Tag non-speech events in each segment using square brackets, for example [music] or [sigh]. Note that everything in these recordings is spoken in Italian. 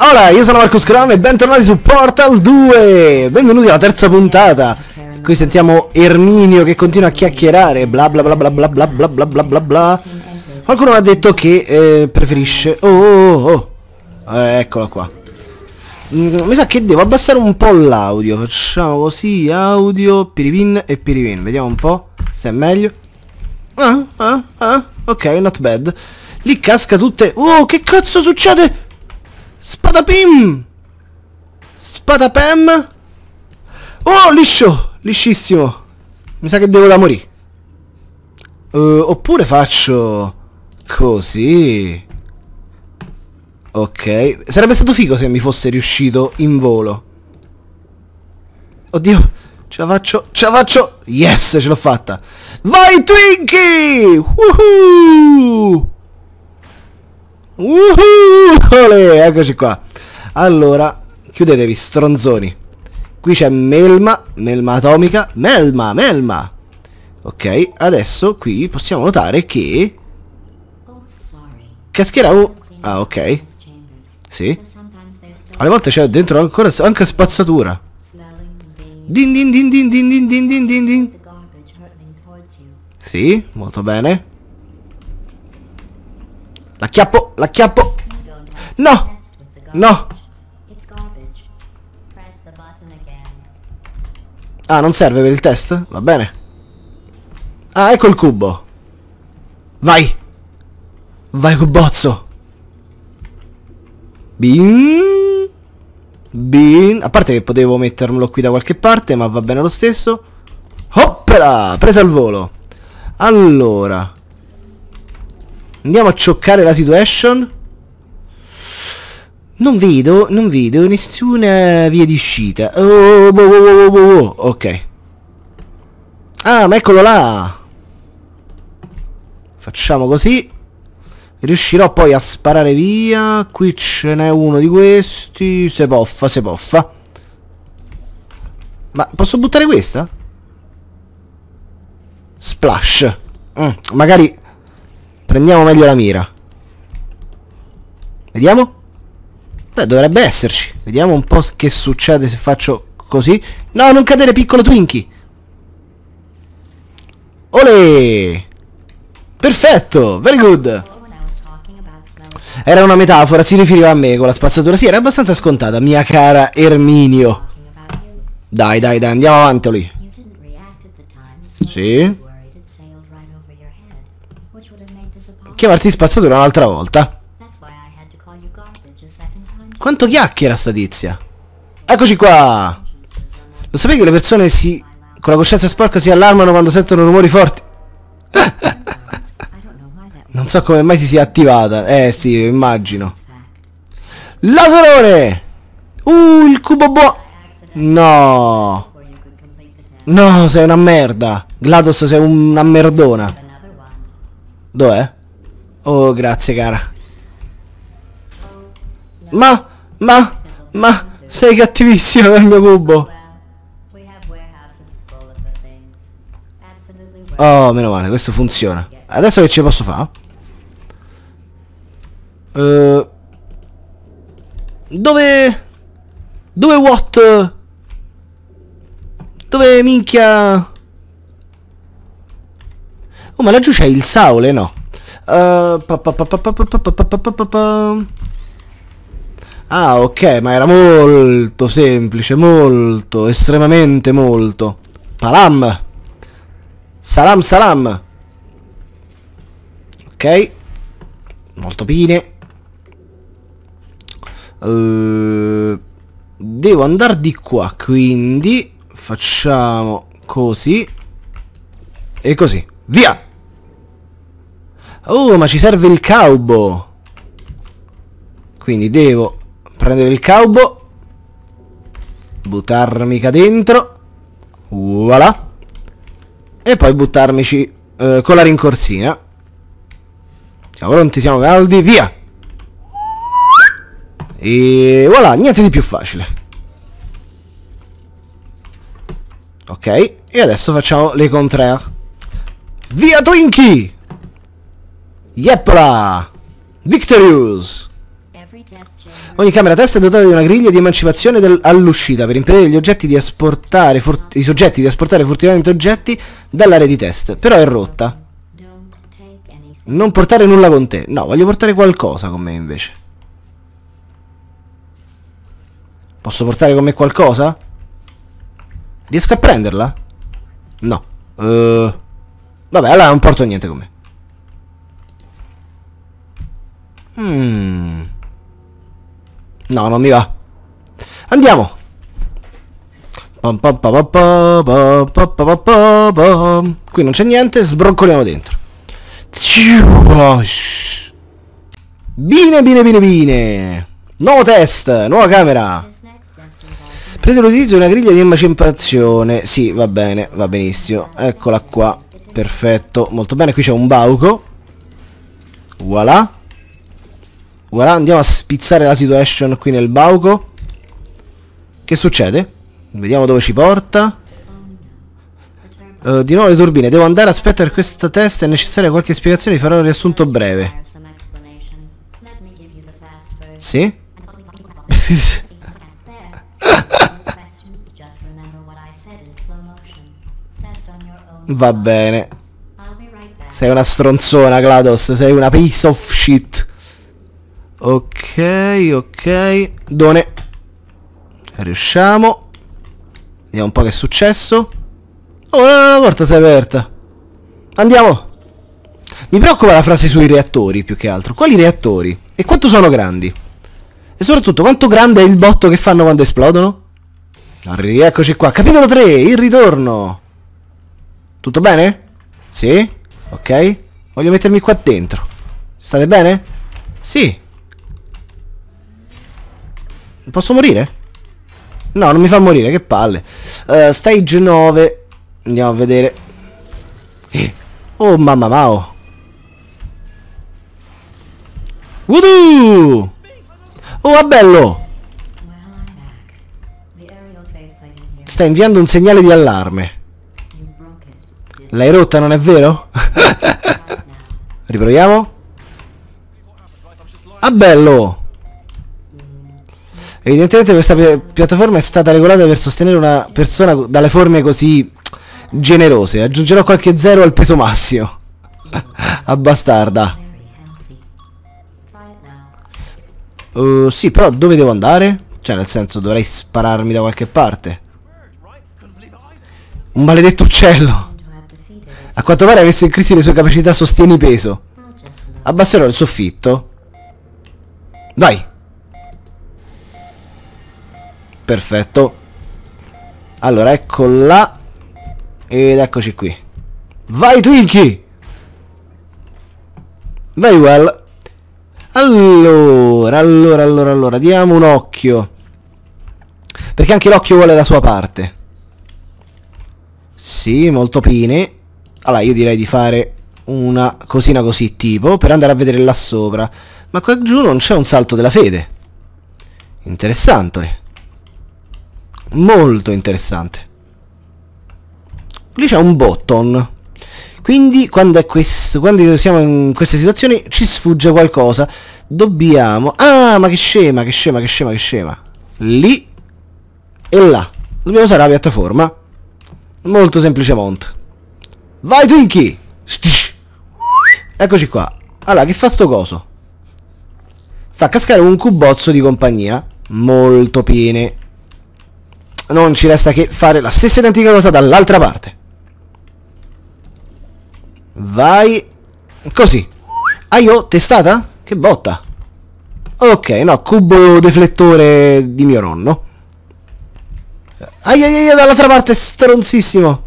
Allora, io sono Marcus Cram e bentornati su Portal 2. Benvenuti alla terza puntata. Qui sentiamo Erminio che continua a chiacchierare. Bla bla bla bla bla bla bla bla bla bla bla. Qualcuno mi ha detto che eh, preferisce. Oh oh oh. oh. Eh, eccola qua. mi sa che devo abbassare un po' l'audio. Facciamo così: audio, piripin e piripin. Vediamo un po' se è meglio. Ah, ah, ah. Ok, not bad. Lì casca tutte. Oh, che cazzo succede? Spadapim! Spadapem! Oh, liscio! Liscissimo! Mi sa che devo da morire. Uh, oppure faccio... Così... Ok. Sarebbe stato figo se mi fosse riuscito in volo. Oddio! Ce la faccio! Ce la faccio! Yes! Ce l'ho fatta! Vai Twinkie! Woohoo! Uhuh, eccoci qua. Allora, chiudetevi, stronzoni. Qui c'è melma, melma atomica, melma, melma. Ok, adesso qui possiamo notare che... Cascherà un... Ah, ok. Sì. Alle volte c'è dentro ancora anche spazzatura. Din din din din din din din din din. Sì, molto bene. L'acchiappo, l'acchiappo No! No! Ah, non serve per il test? Va bene. Ah, ecco il cubo. Vai! Vai cubozzo! Bin! Bin! A parte che potevo mettermelo qui da qualche parte, ma va bene lo stesso. Hoppala! Presa al volo. Allora. Andiamo a cioccare la situation. Non vedo, non vedo nessuna via di uscita. Oh, oh, oh, oh, oh, Ok. Ah, ma eccolo là. Facciamo così. Riuscirò poi a sparare via. Qui ce n'è uno di questi. Se poffa, se poffa. Ma posso buttare questa? Splash. Mm, magari Prendiamo meglio la mira. Vediamo. Beh, dovrebbe esserci. Vediamo un po' che succede se faccio così. No, non cadere, piccolo Twinkie. Ole! Perfetto, very good. Era una metafora, si riferiva a me con la spazzatura. Sì, era abbastanza scontata, mia cara Erminio. Dai, dai, dai, andiamo avanti lì. Sì. chiamarti spazzatura un'altra volta. Quanto chiacchiera sta tizia? Eccoci qua! Lo sapevi che le persone si... con la coscienza sporca si allarmano quando sentono rumori forti? [laughs] non so come mai si sia attivata. Eh sì, immagino. Laserone! Uh, il cubo buono! No! No, sei una merda! GLaDOS sei una merdona! Dov'è? Oh, grazie cara. Ma, ma, ma, sei cattivissimo il mio cubo. Oh, meno male, questo funziona. Adesso che ci posso fare? Uh, dove... Dove what? Dove minchia... Oh, ma laggiù c'è il saule, no? Ah, ok, ma era molto semplice, molto, estremamente molto. Palam! Salam salam! Ok. Molto bene. Uh, devo andare di qua, quindi facciamo così e così. Via! Oh, ma ci serve il caubo! Quindi devo prendere il caubo, buttarmi qua dentro, voilà, e poi buttarmici eh, con la rincorsina. Siamo pronti, siamo caldi, via! E voilà, niente di più facile. Ok, e adesso facciamo le contraire. Via Twinkie! Yepla! Victorious! Ogni camera testa è dotata di una griglia di emancipazione del, all'uscita per impedire gli oggetti di asportare furt- i soggetti di asportare furtivamente oggetti dall'area di test. Però è rotta. Non portare nulla con te. No, voglio portare qualcosa con me invece. Posso portare con me qualcosa? Riesco a prenderla? No. Uh, vabbè, allora non porto niente con me. Mm. No, non mi va. Andiamo. Qui non c'è niente, sbroccoliamo dentro. Bene, bene, bene, bene. Nuovo test, nuova camera. Prete l'utilizzo di una griglia di emancipazione. Sì, va bene, va benissimo. Eccola qua. Perfetto, molto bene. Qui c'è un bauco. Voilà. Guarda, andiamo a spizzare la situation qui nel bauco. Che succede? Vediamo dove ci porta. Uh, di nuovo le turbine. Devo andare, aspetta per questa testa. È necessaria qualche spiegazione. Vi farò un riassunto breve. Sì? [laughs] Va bene. Sei una stronzona, GLaDOS. Sei una piece of shit. Ok, ok. Done. Riusciamo. Vediamo un po' che è successo. Oh, la porta si è aperta. Andiamo. Mi preoccupa la frase sui reattori, più che altro. Quali reattori? E quanto sono grandi? E soprattutto, quanto grande è il botto che fanno quando esplodono? Rieccoci qua. Capitolo 3, il ritorno. Tutto bene? Sì? Ok. Voglio mettermi qua dentro. State bene? Sì. Posso morire? No, non mi fa morire, che palle. Uh, stage 9. Andiamo a vedere. Eh, oh, mamma mao. Woohoo! Oh, a ah, bello! Sta inviando un segnale di allarme. L'hai rotta, non è vero? [laughs] Riproviamo? Ah bello! Evidentemente questa pi- piattaforma è stata regolata per sostenere una persona dalle forme così generose. Aggiungerò qualche zero al peso massimo. A [laughs] bastarda. Uh, sì, però dove devo andare? Cioè, nel senso, dovrei spararmi da qualche parte. Un maledetto uccello. A quanto pare avesse in crisi le sue capacità sostieni peso. Abbasserò il soffitto. Vai. Perfetto. Allora, eccola. Ed eccoci qui. Vai Twinkie! Very well. Allora, allora, allora, allora, diamo un occhio. Perché anche l'occhio vuole la sua parte. Sì, molto pine. Allora, io direi di fare una cosina così tipo per andare a vedere là sopra. Ma qua giù non c'è un salto della fede. Interessante molto interessante. Lì c'è un button. Quindi quando, è questo, quando siamo in queste situazioni ci sfugge qualcosa. Dobbiamo... Ah, ma che scema, che scema, che scema, che scema. Lì e là. Dobbiamo usare la piattaforma. Molto semplicemente. Vai Twinkie! Eccoci qua. Allora, che fa sto coso? Fa cascare un cubozzo di compagnia. Molto piene non ci resta che fare la stessa identica cosa dall'altra parte. Vai. Così. Ah, io testata? Che botta. Ok, no, cubo deflettore di mio nonno. Ai ai ai, dall'altra parte, stronzissimo.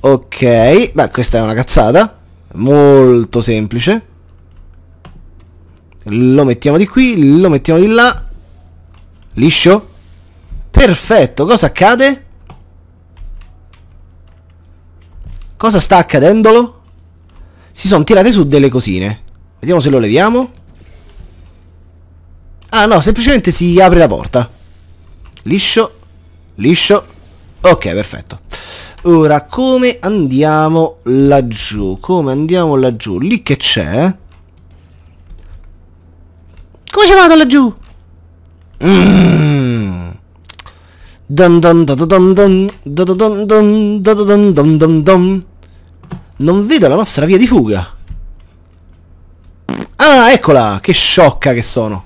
Ok, beh, questa è una cazzata. Molto semplice. Lo mettiamo di qui, lo mettiamo di là. Liscio? Perfetto, cosa accade? Cosa sta accadendolo? Si sono tirate su delle cosine. Vediamo se lo leviamo. Ah no, semplicemente si apre la porta. Liscio, liscio. Ok, perfetto. Ora, come andiamo laggiù? Come andiamo laggiù? Lì che c'è? Come ci vado laggiù? Mmm. Dun dun dun dun dun dun dun dun dun Non vedo la nostra via di fuga. Ah, eccola! Che sciocca che sono.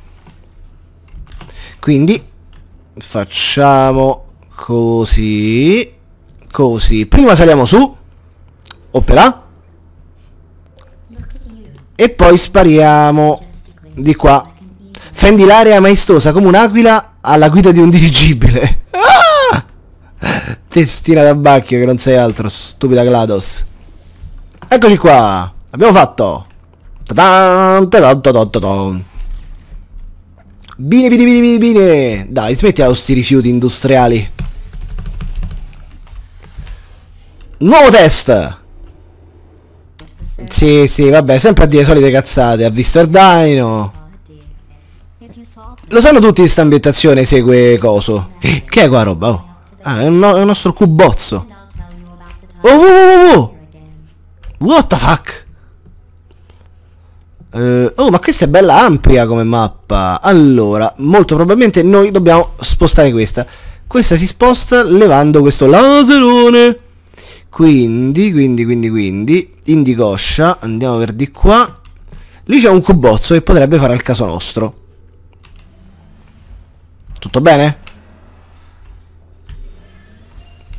Quindi facciamo così. Così. Prima saliamo su. Opera. E poi spariamo di qua. Fendi l'area maestosa come un'aquila alla guida di un dirigibile. Testina da bacchio che non sei altro, stupida GLaDOS. Eccoci qua! Abbiamo fatto! Bene, dan ta-dan, ta Dai, smettiamo con sti rifiuti industriali. Nuovo test! Sì, sì, vabbè, sempre a dire solite cazzate. Ha visto il dino. Lo sanno tutti, questa ambientazione segue coso. Eh, che è qua roba? Oh. Ah, è, no, è un, nostro cubozzo. Oh, oh, oh, oh, oh. What the fuck? Uh, oh, ma questa è bella ampia come mappa. Allora, molto probabilmente noi dobbiamo spostare questa. Questa si sposta levando questo laserone. Quindi, quindi, quindi, quindi, indigoscia, andiamo per di qua. Lì c'è un cubozzo che potrebbe fare al caso nostro. Tutto bene?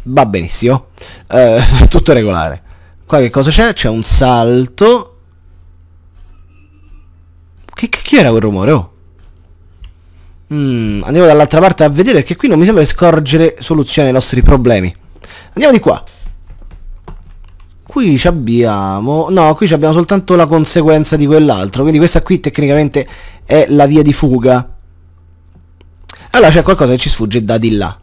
va benissimo. Uh, [laughs] tutto regolare. Qua che cosa c'è? C'è un salto. Che cacchio era quel rumore? Oh? Mm, andiamo dall'altra parte a vedere perché qui non mi sembra scorgere soluzione ai nostri problemi. Andiamo di qua. Qui abbiamo... No, qui abbiamo soltanto la conseguenza di quell'altro. Quindi questa qui tecnicamente è la via di fuga. Allora c'è qualcosa che ci sfugge da di là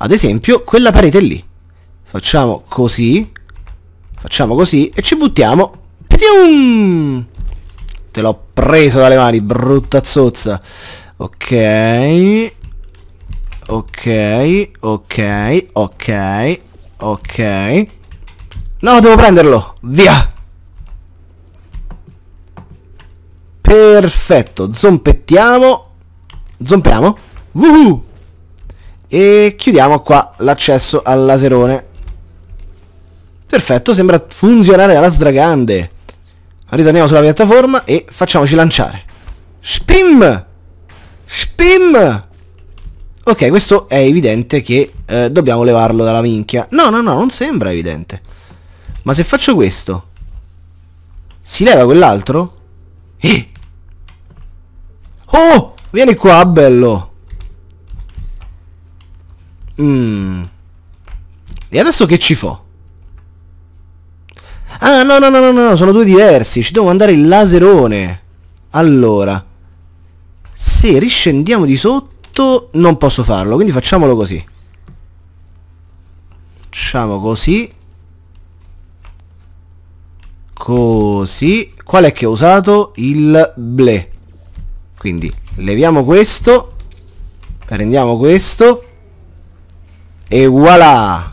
ad esempio quella parete lì facciamo così facciamo così e ci buttiamo Petium! te l'ho preso dalle mani brutta zozza ok ok ok ok ok no devo prenderlo via perfetto zompettiamo zompiamo woohoo e chiudiamo qua l'accesso al laserone. Perfetto, sembra funzionare alla sdragande. Ritorniamo sulla piattaforma e facciamoci lanciare. Spim! Spim! Ok, questo è evidente che eh, dobbiamo levarlo dalla minchia. No, no, no, non sembra evidente. Ma se faccio questo, si leva quell'altro? Eh! Oh! Vieni qua, bello! Mm. E adesso che ci fo? Ah, no, no, no, no, no, sono due diversi. Ci devo mandare il laserone. Allora. Se riscendiamo di sotto, non posso farlo. Quindi facciamolo così. Facciamo così. Così. Qual è che ho usato? Il ble. Quindi, leviamo questo. Prendiamo questo. E voilà!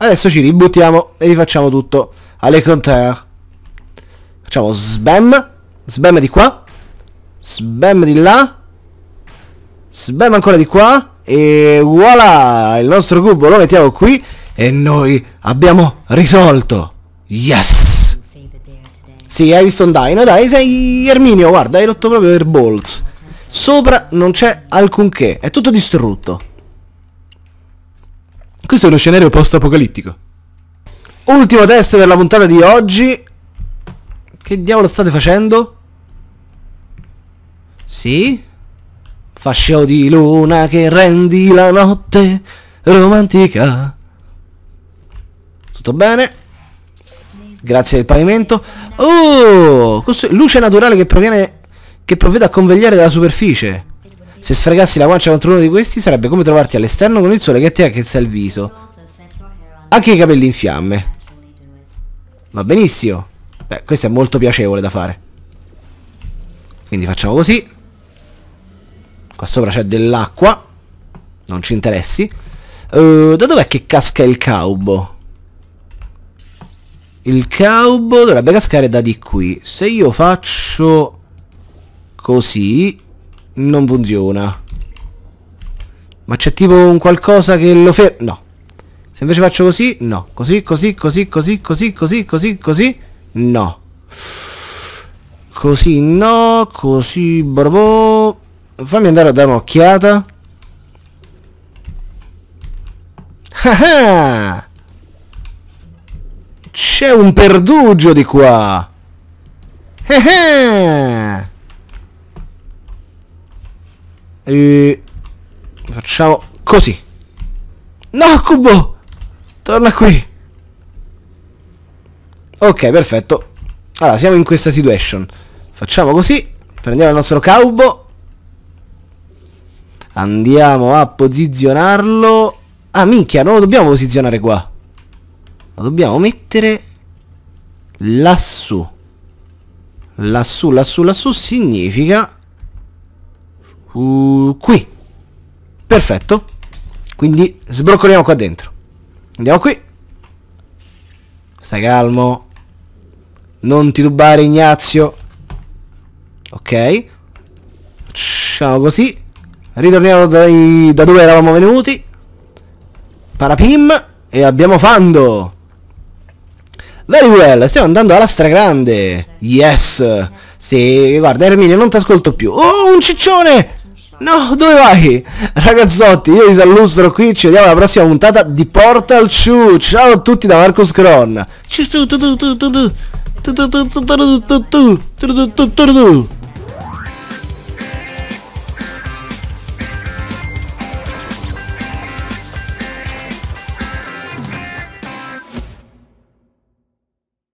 Adesso ci ributtiamo e rifacciamo tutto. Alle counter. Facciamo sbam. Sbam di qua. Sbam di là. Sbam ancora di qua. E voilà! Il nostro cubo lo mettiamo qui. E noi abbiamo risolto. Yes! Sì, hai visto un dino? Dai, sei Erminio. Guarda, hai rotto proprio per bolts. Sopra non c'è alcunché. È tutto distrutto. Questo è uno scenario post-apocalittico. Ultimo test per la puntata di oggi. Che diavolo state facendo? Sì? Fascio di luna che rendi la notte romantica. Tutto bene? Grazie al pavimento. Oh! Luce naturale che proviene che provvede a convegliare dalla superficie. Se sfregassi la guancia contro uno di questi sarebbe come trovarti all'esterno con il sole che ti acchezza il viso. Anche i capelli in fiamme. Va benissimo. Beh, questo è molto piacevole da fare. Quindi facciamo così. Qua sopra c'è dell'acqua. Non ci interessi. Uh, da dov'è che casca il caubo? Il caubo dovrebbe cascare da di qui. Se io faccio così non funziona. Ma c'è tipo un qualcosa che lo ferma. No. Se invece faccio così, no. Così, così, così, così, così, così, così, così, no. Così no, così bravo. Fammi andare a dare un'occhiata. Ah, ah! C'è un perdugio di qua. Ah, ah! E... Facciamo così. No, cubo! Torna qui. Ok, perfetto. Allora, siamo in questa situation. Facciamo così. Prendiamo il nostro caubo. Andiamo a posizionarlo. Ah, minchia, non lo dobbiamo posizionare qua. Lo dobbiamo mettere lassù. Lassù, lassù, lassù significa uh, qui. Perfetto. Quindi sbroccoliamo qua dentro. Andiamo qui. Stai calmo. Non ti rubare Ignazio. Ok. Facciamo così. Ritorniamo dai, da dove eravamo venuti. Parapim. E abbiamo Fando. Very well, stiamo andando alla stragrande. Yes. Sì, guarda Erminio, non ti ascolto più. Oh, un ciccione! No, dove vai? Ragazzotti, io vi saluto qui, ci vediamo alla prossima puntata di Portal 2. Ciao a tutti da Marco Scron.